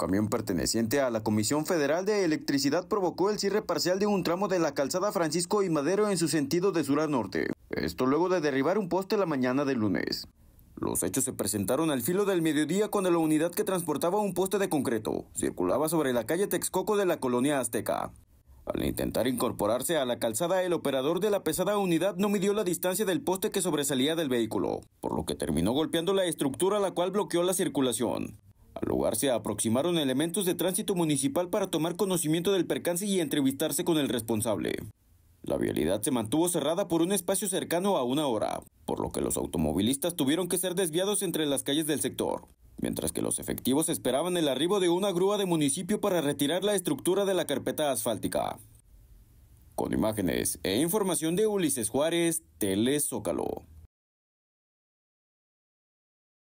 camión perteneciente a la Comisión Federal de Electricidad provocó el cierre parcial de un tramo de la calzada Francisco y Madero en su sentido de sur a norte. Esto luego de derribar un poste la mañana del lunes. Los hechos se presentaron al filo del mediodía cuando la unidad que transportaba un poste de concreto circulaba sobre la calle Texcoco de la colonia Azteca. Al intentar incorporarse a la calzada, el operador de la pesada unidad no midió la distancia del poste que sobresalía del vehículo, por lo que terminó golpeando la estructura la cual bloqueó la circulación. Al lugar se aproximaron elementos de tránsito municipal para tomar conocimiento del percance y entrevistarse con el responsable. La vialidad se mantuvo cerrada por un espacio cercano a una hora, por lo que los automovilistas tuvieron que ser desviados entre las calles del sector, mientras que los efectivos esperaban el arribo de una grúa de municipio para retirar la estructura de la carpeta asfáltica. Con imágenes e información de Ulises Juárez, Tele